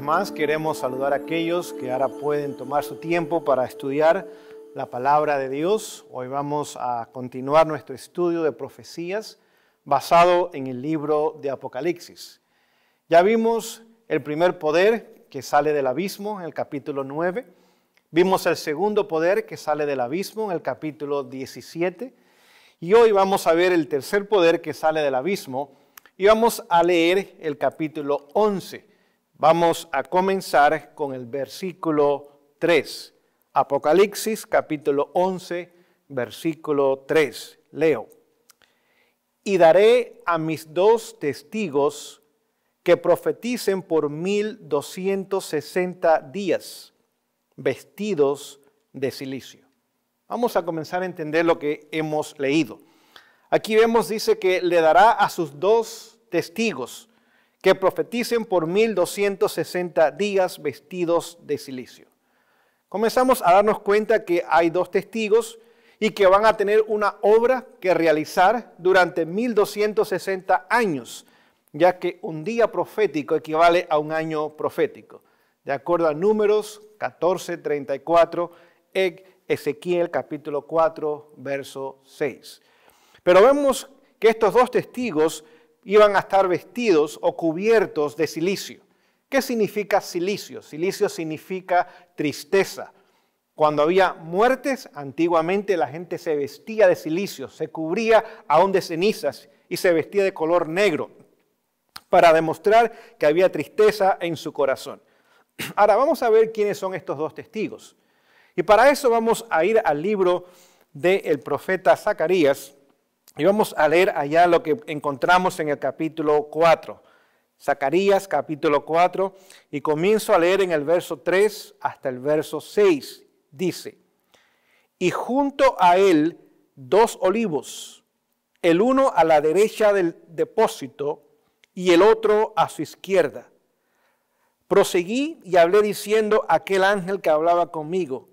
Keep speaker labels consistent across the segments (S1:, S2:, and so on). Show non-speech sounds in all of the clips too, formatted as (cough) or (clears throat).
S1: más queremos saludar a aquellos que ahora pueden tomar su tiempo para estudiar la palabra de Dios. Hoy vamos a continuar nuestro estudio de profecías basado en el libro de Apocalipsis. Ya vimos el primer poder que sale del abismo en el capítulo 9. Vimos el segundo poder que sale del abismo en el capítulo 17. Y hoy vamos a ver el tercer poder que sale del abismo y vamos a leer el capítulo 11. Vamos a comenzar con el versículo 3. Apocalipsis capítulo 11, versículo 3. Leo. Y daré a mis dos testigos que profeticen por 1260 días, vestidos de silicio. Vamos a comenzar a entender lo que hemos leído. Aquí vemos, dice que le dará a sus dos testigos que profeticen por 1260 días vestidos de silicio. Comenzamos a darnos cuenta que hay dos testigos y que van a tener una obra que realizar durante 1260 años, ya que un día profético equivale a un año profético. De acuerdo a Números 14, 34, Ezequiel capítulo 4, verso 6. Pero vemos que estos dos testigos iban a estar vestidos o cubiertos de silicio. ¿Qué significa silicio? Silicio significa tristeza. Cuando había muertes, antiguamente la gente se vestía de silicio, se cubría aún de cenizas y se vestía de color negro para demostrar que había tristeza en su corazón. (clears throat) Ahora vamos a ver quiénes son estos dos testigos. Y para eso vamos a ir al libro del profeta Zacarías, y vamos a leer allá lo que encontramos en el capítulo 4. Zacarías capítulo 4 y comienzo a leer en el verso 3 hasta el verso 6. Dice, y junto a él dos olivos, el uno a la derecha del depósito y el otro a su izquierda. Proseguí y hablé diciendo a aquel ángel que hablaba conmigo,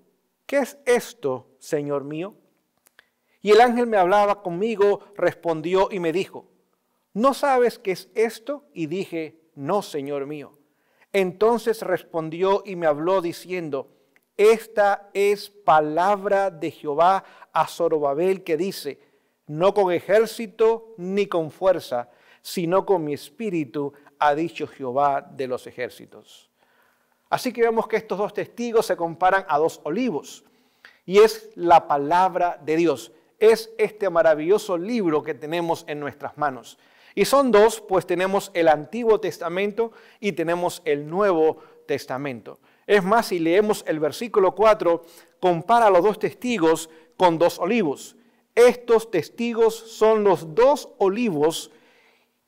S1: ¿qué es esto, Señor mío? Y el ángel me hablaba conmigo, respondió y me dijo, ¿no sabes qué es esto? Y dije, no, Señor mío. Entonces respondió y me habló diciendo, esta es palabra de Jehová a Zorobabel que dice, no con ejército ni con fuerza, sino con mi espíritu, ha dicho Jehová de los ejércitos. Así que vemos que estos dos testigos se comparan a dos olivos, y es la palabra de Dios es este maravilloso libro que tenemos en nuestras manos. Y son dos, pues tenemos el Antiguo Testamento y tenemos el Nuevo Testamento. Es más, si leemos el versículo 4, compara los dos testigos con dos olivos. Estos testigos son los dos olivos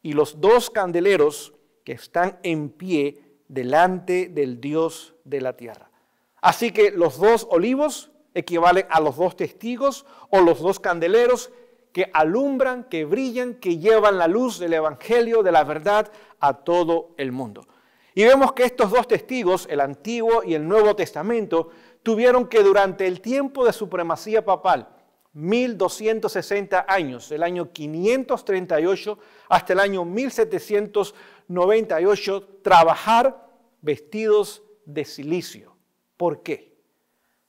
S1: y los dos candeleros que están en pie delante del Dios de la tierra. Así que los dos olivos equivalen a los dos testigos o los dos candeleros que alumbran, que brillan, que llevan la luz del Evangelio, de la verdad a todo el mundo. Y vemos que estos dos testigos, el Antiguo y el Nuevo Testamento, tuvieron que durante el tiempo de supremacía papal, 1260 años, del año 538 hasta el año 1798, trabajar vestidos de silicio. ¿Por qué?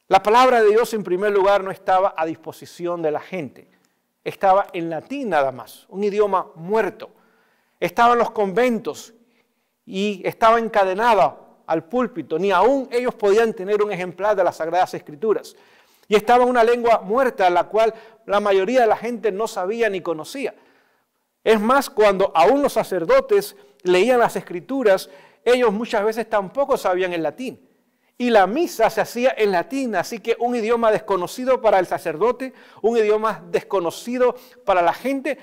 S1: La palabra de Dios en primer lugar no estaba a disposición de la gente, estaba en latín nada más, un idioma muerto. Estaba en los conventos y estaba encadenada al púlpito, ni aún ellos podían tener un ejemplar de las Sagradas Escrituras. Y estaba una lengua muerta, la cual la mayoría de la gente no sabía ni conocía. Es más, cuando aún los sacerdotes leían las escrituras, ellos muchas veces tampoco sabían el latín y la misa se hacía en latín, así que un idioma desconocido para el sacerdote, un idioma desconocido para la gente.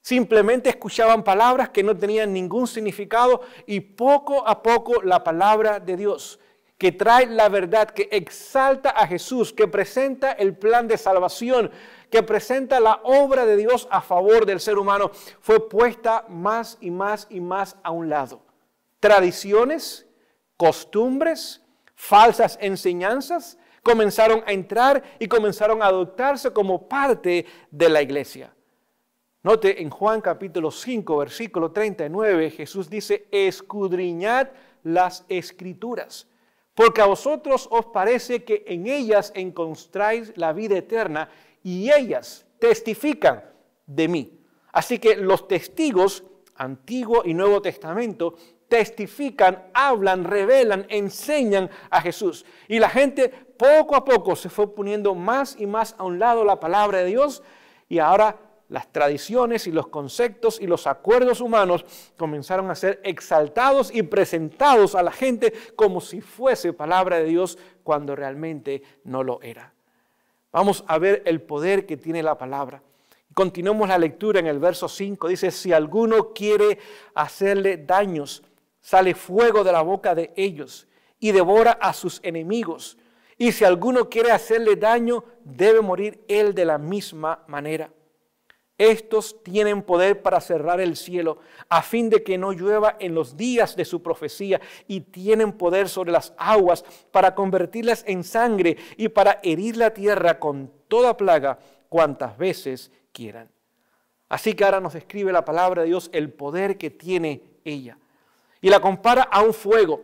S1: Simplemente escuchaban palabras que no tenían ningún significado y poco a poco la palabra de Dios, que trae la verdad, que exalta a Jesús, que presenta el plan de salvación, que presenta la obra de Dios a favor del ser humano, fue puesta más y más y más a un lado. Tradiciones, costumbres, falsas enseñanzas comenzaron a entrar y comenzaron a adoptarse como parte de la iglesia. Note en Juan capítulo 5, versículo 39, Jesús dice, escudriñad las escrituras, porque a vosotros os parece que en ellas encontráis la vida eterna y ellas testifican de mí. Así que los testigos, Antiguo y Nuevo Testamento, testifican, hablan, revelan, enseñan a Jesús. Y la gente poco a poco se fue poniendo más y más a un lado la palabra de Dios y ahora las tradiciones y los conceptos y los acuerdos humanos comenzaron a ser exaltados y presentados a la gente como si fuese palabra de Dios cuando realmente no lo era. Vamos a ver el poder que tiene la palabra. Continuamos la lectura en el verso 5. Dice, si alguno quiere hacerle daños, sale fuego de la boca de ellos y devora a sus enemigos. Y si alguno quiere hacerle daño, debe morir él de la misma manera. Estos tienen poder para cerrar el cielo a fin de que no llueva en los días de su profecía y tienen poder sobre las aguas para convertirlas en sangre y para herir la tierra con toda plaga cuantas veces quieran. Así que ahora nos escribe la palabra de Dios el poder que tiene ella y la compara a un fuego.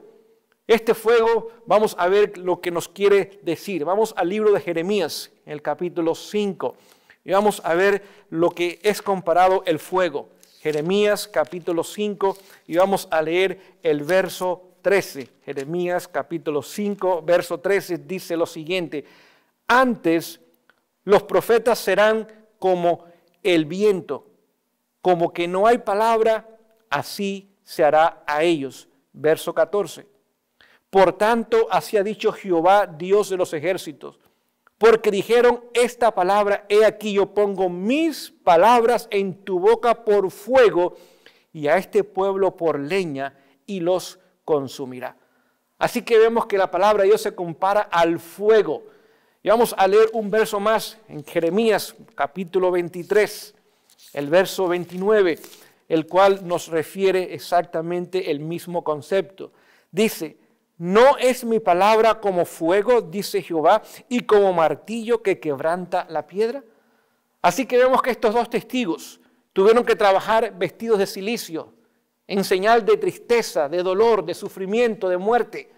S1: Este fuego, vamos a ver lo que nos quiere decir. Vamos al libro de Jeremías, en el capítulo 5, y vamos a ver lo que es comparado el fuego. Jeremías capítulo 5 y vamos a leer el verso 13. Jeremías capítulo 5, verso 13 dice lo siguiente. Antes los profetas serán como el viento, como que no hay palabra, así se hará a ellos. Verso 14. Por tanto, así ha dicho Jehová, Dios de los ejércitos, porque dijeron esta palabra, he aquí yo pongo mis palabras en tu boca por fuego y a este pueblo por leña y los consumirá. Así que vemos que la palabra de Dios se compara al fuego. Y vamos a leer un verso más en Jeremías capítulo 23, el verso 29 el cual nos refiere exactamente el mismo concepto. Dice, no es mi palabra como fuego, dice Jehová, y como martillo que quebranta la piedra. Así que vemos que estos dos testigos tuvieron que trabajar vestidos de silicio, en señal de tristeza, de dolor, de sufrimiento, de muerte.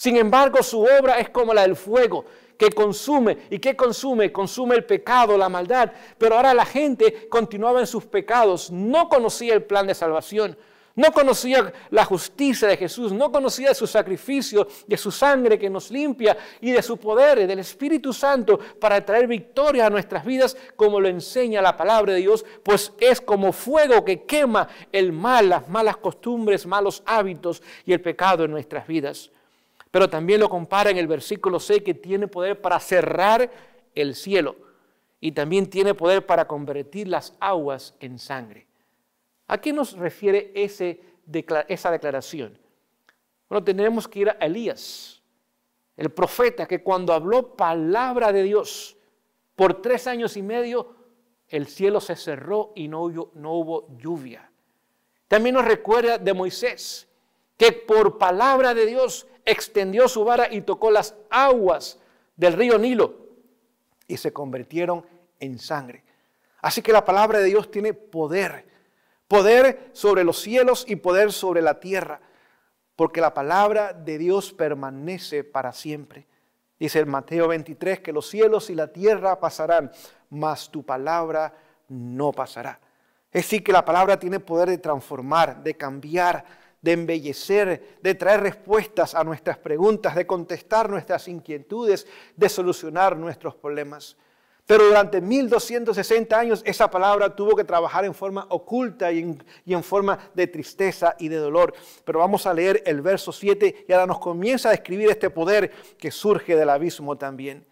S1: Sin embargo, su obra es como la del fuego que consume. ¿Y que consume? Consume el pecado, la maldad. Pero ahora la gente continuaba en sus pecados, no conocía el plan de salvación, no conocía la justicia de Jesús, no conocía su sacrificio, de su sangre que nos limpia y de su poder, del Espíritu Santo para traer victoria a nuestras vidas, como lo enseña la palabra de Dios, pues es como fuego que quema el mal, las malas costumbres, malos hábitos y el pecado en nuestras vidas. Pero también lo compara en el versículo 6 que tiene poder para cerrar el cielo y también tiene poder para convertir las aguas en sangre. ¿A qué nos refiere esa declaración? Bueno, tenemos que ir a Elías, el profeta que cuando habló palabra de Dios por tres años y medio, el cielo se cerró y no hubo lluvia. También nos recuerda de Moisés, que por palabra de Dios extendió su vara y tocó las aguas del río Nilo y se convirtieron en sangre. Así que la palabra de Dios tiene poder, poder sobre los cielos y poder sobre la tierra, porque la palabra de Dios permanece para siempre. Dice el Mateo 23 que los cielos y la tierra pasarán, mas tu palabra no pasará. Es decir, que la palabra tiene poder de transformar, de cambiar, de embellecer, de traer respuestas a nuestras preguntas, de contestar nuestras inquietudes, de solucionar nuestros problemas. Pero durante 1260 años esa palabra tuvo que trabajar en forma oculta y en, forma de tristeza y de dolor. Pero vamos a leer el verso 7 y ahora nos comienza a describir este poder que surge del abismo también.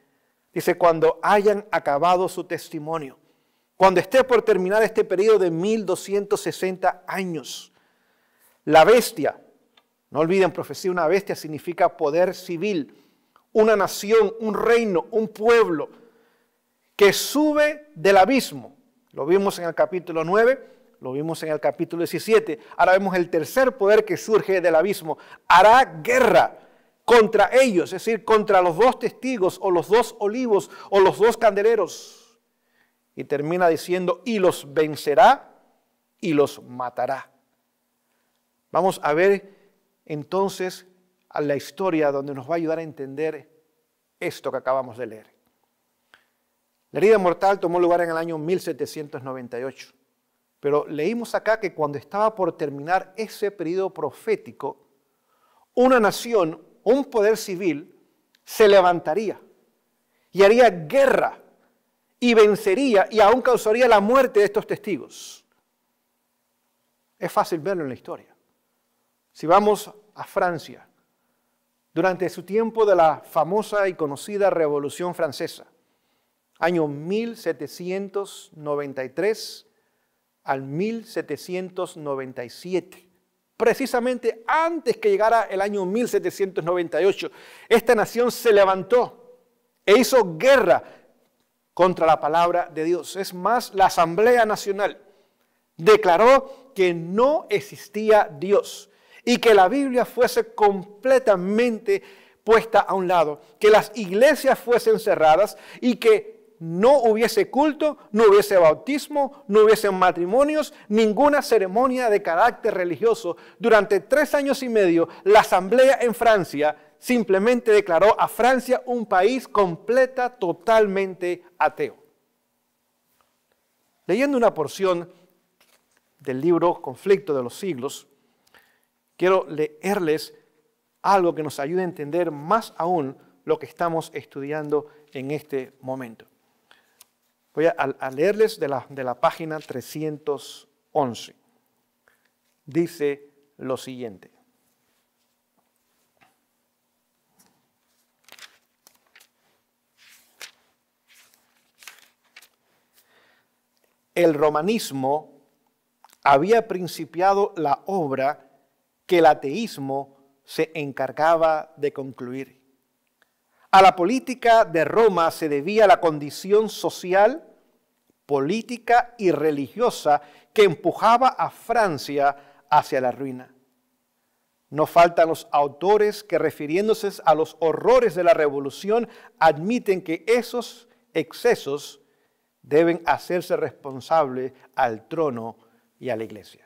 S1: Dice, cuando hayan acabado su testimonio, cuando esté por terminar este periodo de 1260 años, la bestia, no olviden, profecía, una bestia significa poder civil, una nación, un reino, un pueblo que sube del abismo. Lo vimos en el capítulo 9, lo vimos en el capítulo 17. Ahora vemos el tercer poder que surge del abismo. Hará guerra contra ellos, es decir, contra los dos testigos o los dos olivos o los dos candeleros. Y termina diciendo, y los vencerá y los matará. Vamos a ver entonces a la historia donde nos va a ayudar a entender esto que acabamos de leer. La herida mortal tomó lugar en el año 1798, pero leímos acá que cuando estaba por terminar ese periodo profético, una nación, un poder civil, se levantaría y haría guerra y vencería y aún causaría la muerte de estos testigos. Es fácil verlo en la historia. Si vamos a Francia, durante su tiempo de la famosa y conocida Revolución Francesa, año 1793 al 1797, precisamente antes que llegara el año 1798, esta nación se levantó e hizo guerra contra la palabra de Dios. Es más, la Asamblea Nacional declaró que no existía Dios y que la Biblia fuese completamente puesta a un lado, que las iglesias fuesen cerradas y que no hubiese culto, no hubiese bautismo, no hubiesen matrimonios, ninguna ceremonia de carácter religioso. Durante tres años y medio, la asamblea en Francia simplemente declaró a Francia un país completa, totalmente ateo. Leyendo una porción del libro Conflicto de los Siglos, quiero leerles algo que nos ayude a entender más aún lo que estamos estudiando en este momento. Voy a, leerles de la, de la página 311. Dice lo siguiente. El romanismo había principiado la obra que el ateísmo se encargaba de concluir. A la política de Roma se debía la condición social, política y religiosa que empujaba a Francia hacia la ruina. No faltan los autores que refiriéndose a los horrores de la revolución admiten que esos excesos deben hacerse responsable al trono y a la iglesia.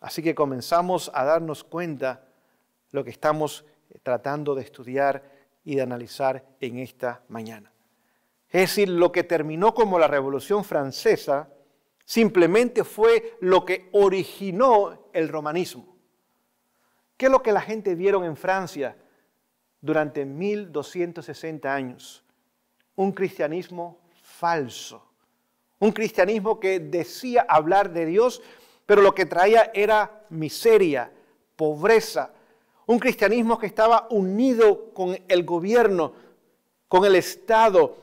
S1: Así que comenzamos a darnos cuenta lo que estamos eh, tratando de estudiar y de analizar en esta mañana. Es decir, lo que terminó como la Revolución Francesa simplemente fue lo que originó el romanismo. ¿Qué es lo que la gente vieron en Francia durante 1260 años? Un cristianismo falso, un cristianismo que decía hablar de Dios, pero lo que traía era miseria, pobreza, un cristianismo que estaba unido con el gobierno, con el Estado,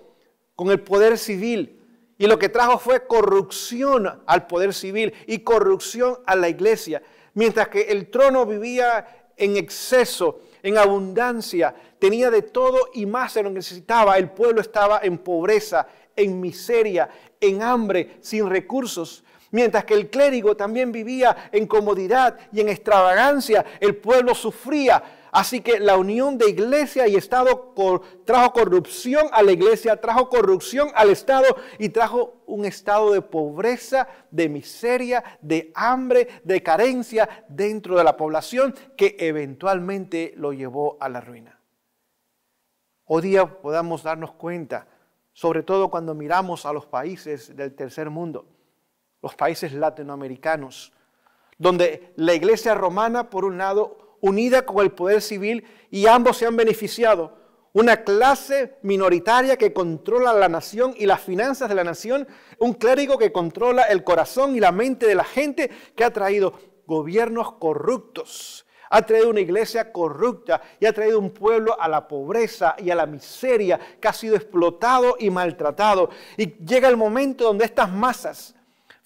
S1: con el poder civil. Y lo que trajo fue corrupción al poder civil y corrupción a la iglesia. Mientras que el trono vivía en exceso, en abundancia, tenía de todo y más de lo que necesitaba. El pueblo estaba en pobreza, en miseria, en hambre, sin recursos. Mientras que el clérigo también vivía en comodidad y en extravagancia, el pueblo sufría. Así que la unión de iglesia y Estado trajo corrupción a la iglesia, trajo corrupción al Estado y trajo un estado de pobreza, de miseria, de hambre, de carencia dentro de la población que eventualmente lo llevó a la ruina. Hoy día podamos darnos cuenta, sobre todo cuando miramos a los países del tercer mundo los países latinoamericanos, donde la iglesia romana, por un lado, unida con el poder civil, y ambos se han beneficiado. Una clase minoritaria que controla la nación y las finanzas de la nación, un clérigo que controla el corazón y la mente de la gente, que ha traído gobiernos corruptos, ha traído una iglesia corrupta y ha traído un pueblo a la pobreza y a la miseria, que ha sido explotado y maltratado. Y llega el momento donde estas masas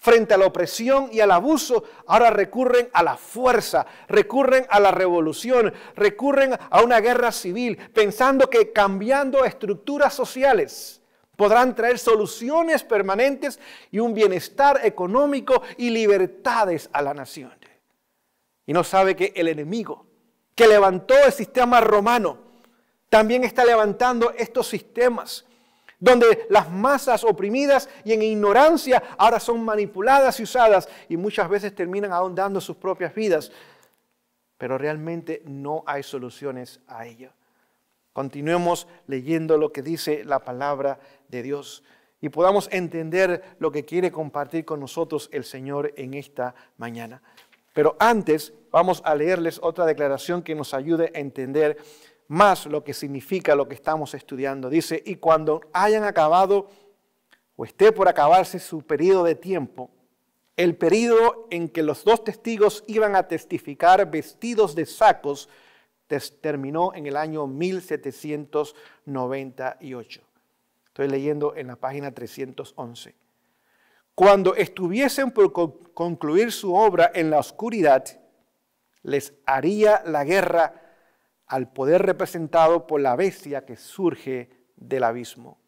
S1: frente a la opresión y al abuso, ahora recurren a la fuerza, recurren a la revolución, recurren a una guerra civil, pensando que cambiando estructuras sociales podrán traer soluciones permanentes y un bienestar económico y libertades a la nación. Y no sabe que el enemigo que levantó el sistema romano también está levantando estos sistemas donde las masas oprimidas y en ignorancia ahora son manipuladas y usadas y muchas veces terminan ahondando sus propias vidas. Pero realmente no hay soluciones a ello. Continuemos leyendo lo que dice la palabra de Dios y podamos entender lo que quiere compartir con nosotros el Señor en esta mañana. Pero antes vamos a leerles otra declaración que nos ayude a entender más lo que significa lo que estamos estudiando. Dice, y cuando hayan acabado o esté por acabarse su periodo de tiempo, el periodo en que los dos testigos iban a testificar vestidos de sacos, terminó en el año 1798. Estoy leyendo en la página 311. Cuando estuviesen por concluir su obra en la oscuridad, les haría la guerra al poder representado por la bestia que surge del abismo.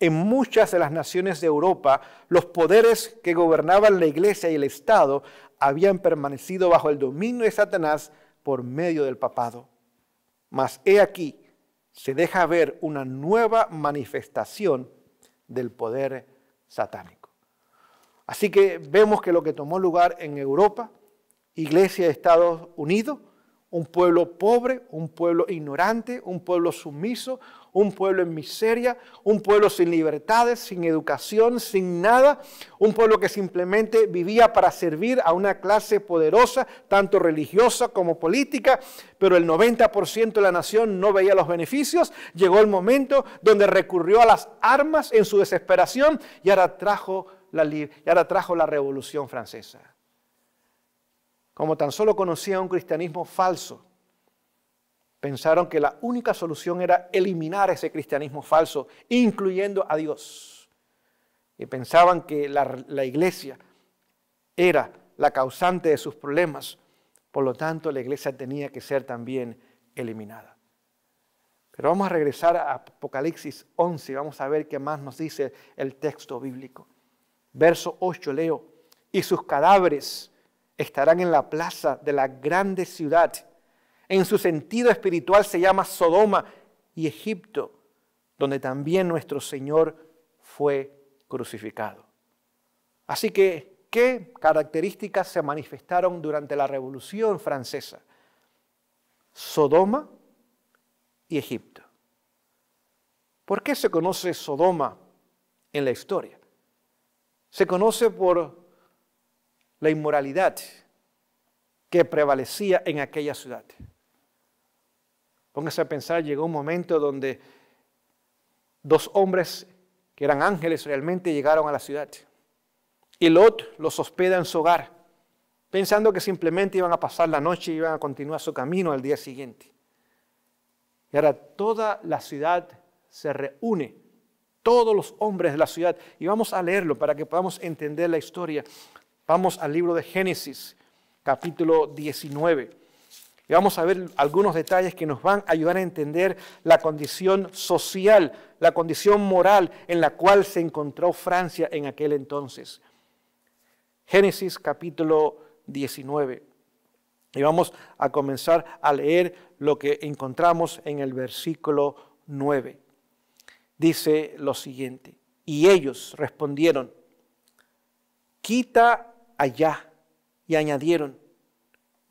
S1: En muchas de las naciones de Europa, los poderes que gobernaban la iglesia y el Estado habían permanecido bajo el dominio de Satanás por medio del papado. Mas he aquí, se deja ver una nueva manifestación del poder satánico. Así que vemos que lo que tomó lugar en Europa, Iglesia de Estados Unidos, un pueblo pobre, un pueblo ignorante, un pueblo sumiso, un pueblo en miseria, un pueblo sin libertades, sin educación, sin nada, un pueblo que simplemente vivía para servir a una clase poderosa, tanto religiosa como política, pero el 90% de la nación no veía los beneficios. Llegó el momento donde recurrió a las armas en su desesperación y ahora trajo la, la revolución francesa como tan solo conocían un cristianismo falso, pensaron que la única solución era eliminar ese cristianismo falso, incluyendo a Dios. Y pensaban que la, iglesia era la causante de sus problemas, por lo tanto la iglesia tenía que ser también eliminada. Pero vamos a regresar a Apocalipsis 11 y vamos a ver qué más nos dice el texto bíblico. Verso 8 leo, y sus cadáveres estarán en la plaza de la grande ciudad. En su sentido espiritual se llama Sodoma y Egipto, donde también nuestro Señor fue crucificado. Así que, ¿qué características se manifestaron durante la Revolución Francesa? Sodoma y Egipto. ¿Por qué se conoce Sodoma en la historia? Se conoce por la inmoralidad que prevalecía en aquella ciudad. Póngase a pensar, llegó un momento donde dos hombres que eran ángeles realmente llegaron a la ciudad. Y Lot los hospeda en su hogar, pensando que simplemente iban a pasar la noche y iban a continuar su camino al día siguiente. Y ahora toda la ciudad se reúne, todos los hombres de la ciudad, y vamos a leerlo para que podamos entender la historia. Vamos al libro de Génesis, capítulo 19. Y vamos a ver algunos detalles que nos van a ayudar a entender la condición social, la condición moral en la cual se encontró Francia en aquel entonces. Génesis capítulo 19. Y vamos a comenzar a leer lo que encontramos en el versículo 9. Dice lo siguiente, y ellos respondieron, quita allá y añadieron,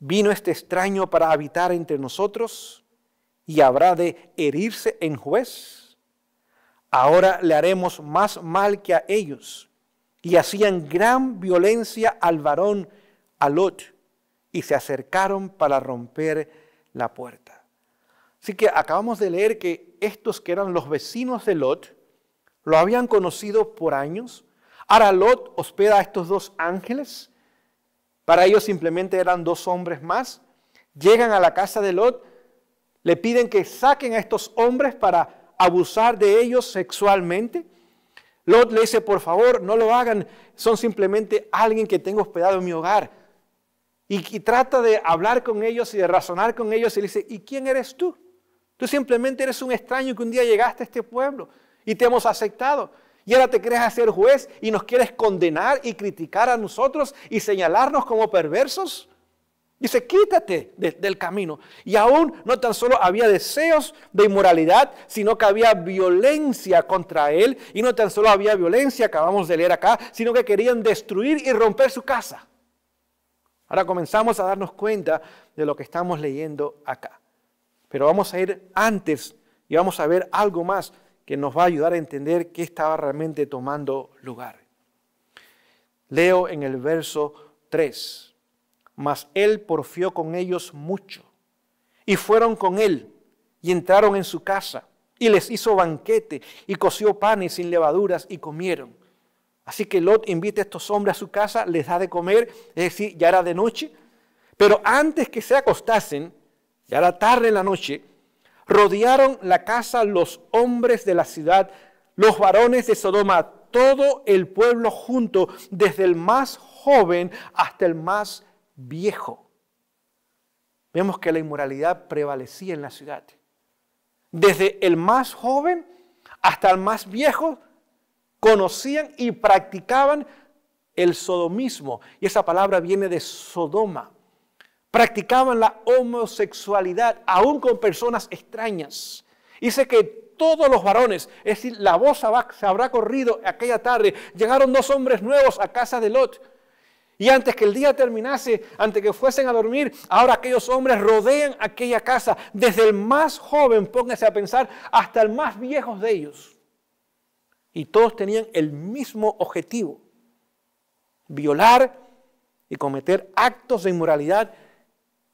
S1: vino este extraño para habitar entre nosotros y habrá de herirse en juez. Ahora le haremos más mal que a ellos. Y hacían gran violencia al varón, a Lot, y se acercaron para romper la puerta. Así que acabamos de leer que estos que eran los vecinos de Lot, lo habían conocido por años, Ahora Lot hospeda a estos dos ángeles. Para ellos simplemente eran dos hombres más. Llegan a la casa de Lot, le piden que saquen a estos hombres para abusar de ellos sexualmente. Lot le dice, por favor, no lo hagan, son simplemente alguien que tengo hospedado en mi hogar. Y, trata de hablar con ellos y de razonar con ellos y le dice, ¿y quién eres tú? Tú simplemente eres un extraño que un día llegaste a este pueblo y te hemos aceptado. Y ahora te crees hacer juez y nos quieres condenar y criticar a nosotros y señalarnos como perversos. Dice, quítate del camino. Y aún no tan solo había deseos de inmoralidad, sino que había violencia contra él. Y no tan solo había violencia, acabamos de leer acá, sino que querían destruir y romper su casa. Ahora comenzamos a darnos cuenta de lo que estamos leyendo acá. Pero vamos a ir antes y vamos a ver algo más que nos va a ayudar a entender qué estaba realmente tomando lugar. Leo en el verso 3, mas él porfió con ellos mucho, y fueron con él, y entraron en su casa, y les hizo banquete, y coció panes sin levaduras, y comieron. Así que Lot invita a estos hombres a su casa, les da de comer, es decir, ya era de noche, pero antes que se acostasen, ya era tarde en la noche, Rodearon la casa los hombres de la ciudad, los varones de Sodoma, todo el pueblo junto, desde el más joven hasta el más viejo. Vemos que la inmoralidad prevalecía en la ciudad. Desde el más joven hasta el más viejo conocían y practicaban el sodomismo. Y esa palabra viene de Sodoma practicaban la homosexualidad, aún con personas extrañas. Dice que todos los varones, es decir, la voz se habrá corrido aquella tarde, llegaron dos hombres nuevos a casa de Lot. Y antes que el día terminase, antes que fuesen a dormir, ahora aquellos hombres rodean aquella casa, desde el más joven, póngase a pensar, hasta el más viejo de ellos. Y todos tenían el mismo objetivo, violar y cometer actos de inmoralidad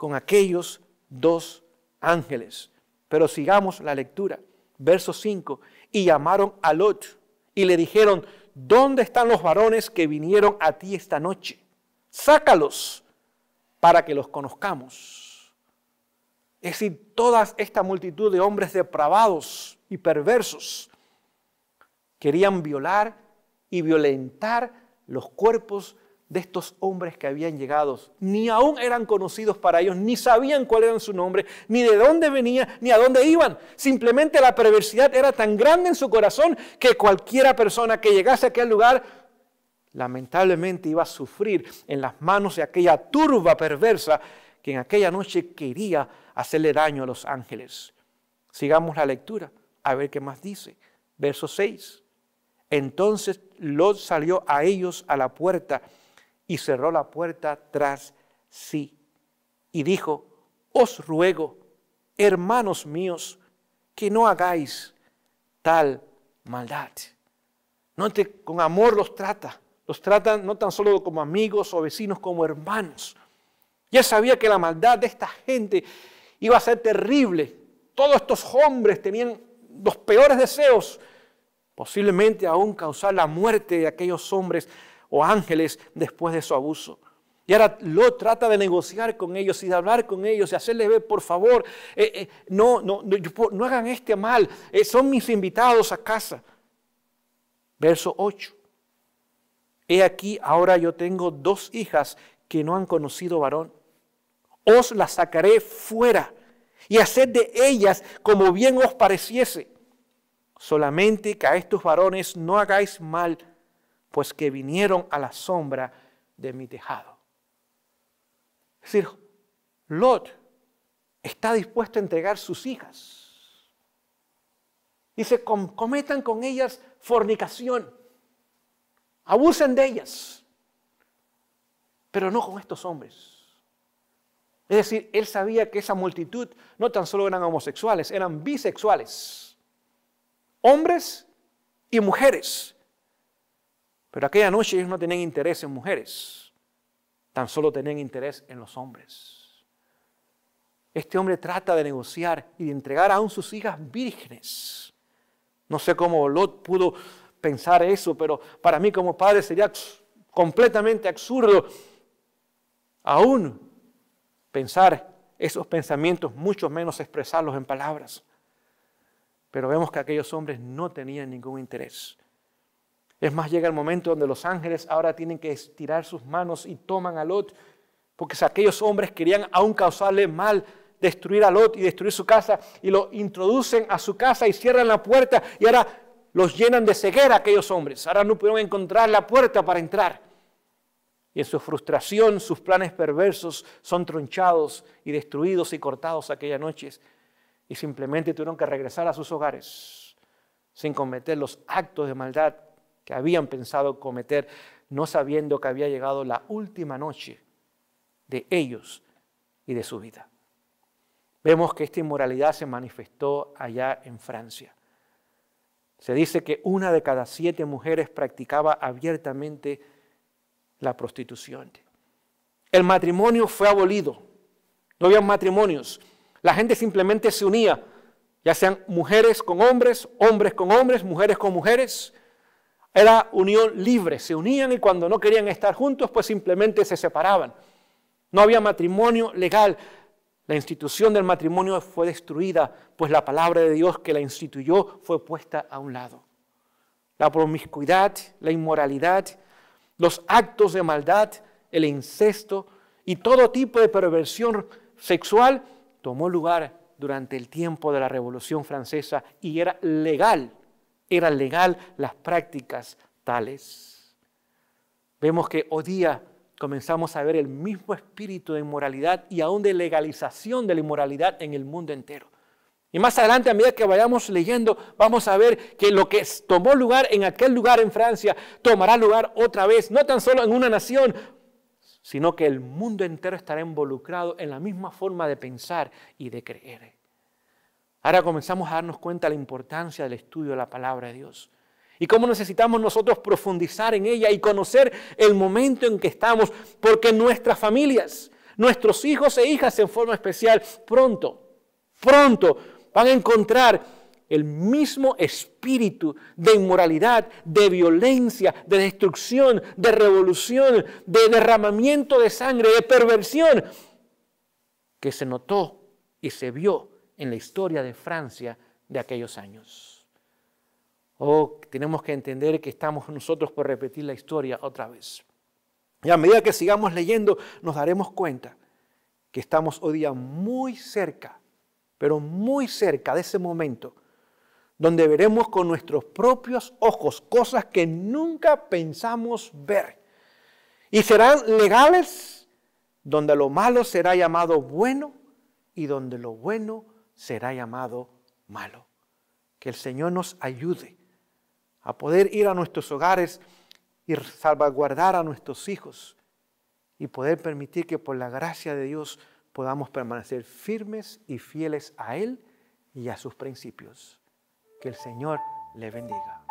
S1: con aquellos dos ángeles. Pero sigamos la lectura. Verso 5. Y llamaron a Lot y le dijeron, ¿dónde están los varones que vinieron a ti esta noche? Sácalos para que los conozcamos. Es decir, toda esta multitud de hombres depravados y perversos querían violar y violentar los cuerpos de estos hombres que habían llegado. Ni aún eran conocidos para ellos, ni sabían cuál era su nombre, ni de dónde venía, ni a dónde iban. Simplemente la perversidad era tan grande en su corazón que cualquiera persona que llegase a aquel lugar lamentablemente iba a sufrir en las manos de aquella turba perversa que en aquella noche quería hacerle daño a los ángeles. Sigamos la lectura, a ver qué más dice. Verso 6. Entonces Lot salió a ellos a la puerta y cerró la puerta tras sí. Y dijo, os ruego, hermanos míos, que no hagáis tal maldad. te con amor los trata. Los tratan no tan solo como amigos o vecinos, como hermanos. Ya sabía que la maldad de esta gente iba a ser terrible. Todos estos hombres tenían los peores deseos, posiblemente aún causar la muerte de aquellos hombres o ángeles después de su abuso. Y ahora lo trata de negociar con ellos y de hablar con ellos y hacerles ver, por favor, eh, eh, no, no, no, hagan este mal, eh, son mis invitados a casa. Verso 8. He aquí, ahora yo tengo dos hijas que no han conocido varón. Os las sacaré fuera y haced de ellas como bien os pareciese. Solamente que a estos varones no hagáis mal pues que vinieron a la sombra de mi tejado. Es decir, Lot está dispuesto a entregar sus hijas. y se cometan con ellas fornicación, abusen de ellas, pero no con estos hombres. Es decir, él sabía que esa multitud no tan solo eran homosexuales, eran bisexuales, hombres y mujeres pero aquella noche ellos no tenían interés en mujeres, tan solo tenían interés en los hombres. Este hombre trata de negociar y de entregar aún sus hijas vírgenes. No sé cómo Lot pudo pensar eso, pero para mí como padre sería completamente absurdo aún pensar esos pensamientos, mucho menos expresarlos en palabras. Pero vemos que aquellos hombres no tenían ningún interés. Es más, llega el momento donde los ángeles ahora tienen que estirar sus manos y toman a Lot, porque si aquellos hombres querían aún causarle mal, destruir a Lot y destruir su casa, y lo introducen a su casa y cierran la puerta, y ahora los llenan de ceguera aquellos hombres. Ahora no pudieron encontrar la puerta para entrar. Y en su frustración sus planes perversos son tronchados y destruidos y cortados aquella noche. Y simplemente tuvieron que regresar a sus hogares sin cometer los actos de maldad que habían pensado cometer, no sabiendo que había llegado la última noche de ellos y de su vida. Vemos que esta inmoralidad se manifestó allá en Francia. Se dice que una de cada siete mujeres practicaba abiertamente la prostitución. El matrimonio fue abolido. No había matrimonios. La gente simplemente se unía, ya sean mujeres con hombres, hombres con hombres, mujeres con mujeres. Era unión libre, se unían y cuando no querían estar juntos, pues simplemente se separaban. No había matrimonio legal. La institución del matrimonio fue destruida, pues la palabra de Dios que la instituyó fue puesta a un lado. La promiscuidad, la inmoralidad, los actos de maldad, el incesto y todo tipo de perversión sexual tomó lugar durante el tiempo de la Revolución Francesa y era legal era legal las prácticas tales. Vemos que hoy día comenzamos a ver el mismo espíritu de inmoralidad y aún de legalización de la inmoralidad en el mundo entero. Y más adelante, a medida que vayamos leyendo, vamos a ver que lo que tomó lugar en aquel lugar en Francia tomará lugar otra vez, no tan solo en una nación, sino que el mundo entero estará involucrado en la misma forma de pensar y de creer. Ahora comenzamos a darnos cuenta de la importancia del estudio de la palabra de Dios y cómo necesitamos nosotros profundizar en ella y conocer el momento en que estamos, porque nuestras familias, nuestros hijos e hijas en forma especial, pronto, pronto van a encontrar el mismo espíritu de inmoralidad, de violencia, de destrucción, de revolución, de derramamiento de sangre, de perversión, que se notó y se vio en la historia de Francia de aquellos años. Oh, tenemos que entender que estamos nosotros por repetir la historia otra vez. Y a medida que sigamos leyendo, nos daremos cuenta que estamos hoy día muy cerca, pero muy cerca de ese momento donde veremos con nuestros propios ojos cosas que nunca pensamos ver. Y serán legales donde lo malo será llamado bueno y donde lo bueno será llamado malo. Que el Señor nos ayude a poder ir a nuestros hogares y salvaguardar a nuestros hijos y poder permitir que por la gracia de Dios podamos permanecer firmes y fieles a Él y a sus principios. Que el Señor le bendiga.